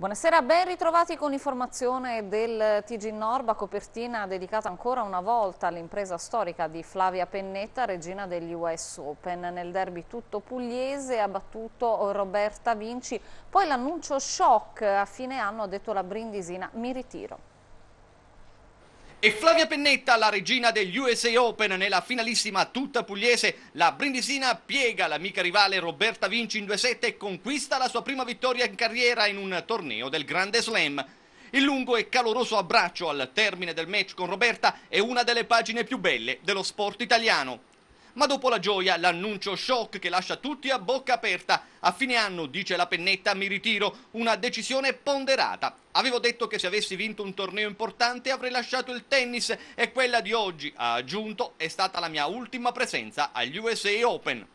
Buonasera, ben ritrovati con informazione del TG Norba, copertina dedicata ancora una volta all'impresa storica di Flavia Pennetta, regina degli US Open. Nel derby tutto pugliese ha battuto Roberta Vinci, poi l'annuncio shock a fine anno ha detto la brindisina mi ritiro. E Flavia Pennetta, la regina degli USA Open nella finalissima tutta pugliese, la brindisina piega l'amica rivale Roberta Vinci in 2-7 e conquista la sua prima vittoria in carriera in un torneo del Grande Slam. Il lungo e caloroso abbraccio al termine del match con Roberta è una delle pagine più belle dello sport italiano. Ma dopo la gioia, l'annuncio shock che lascia tutti a bocca aperta. A fine anno, dice la pennetta, mi ritiro. Una decisione ponderata. Avevo detto che se avessi vinto un torneo importante avrei lasciato il tennis e quella di oggi, ha aggiunto, è stata la mia ultima presenza agli USA Open.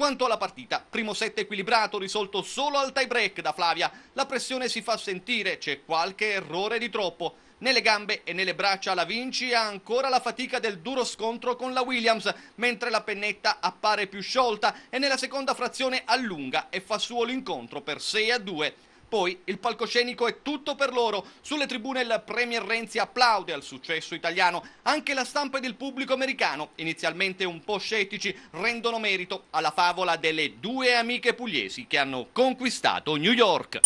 Quanto alla partita, primo set equilibrato risolto solo al tie break da Flavia. La pressione si fa sentire, c'è qualche errore di troppo. Nelle gambe e nelle braccia la Vinci ha ancora la fatica del duro scontro con la Williams, mentre la pennetta appare più sciolta e nella seconda frazione allunga e fa suo l'incontro per 6 a 2. Poi il palcoscenico è tutto per loro. Sulle tribune il Premier Renzi applaude al successo italiano. Anche la stampa ed il pubblico americano, inizialmente un po' scettici, rendono merito alla favola delle due amiche pugliesi che hanno conquistato New York.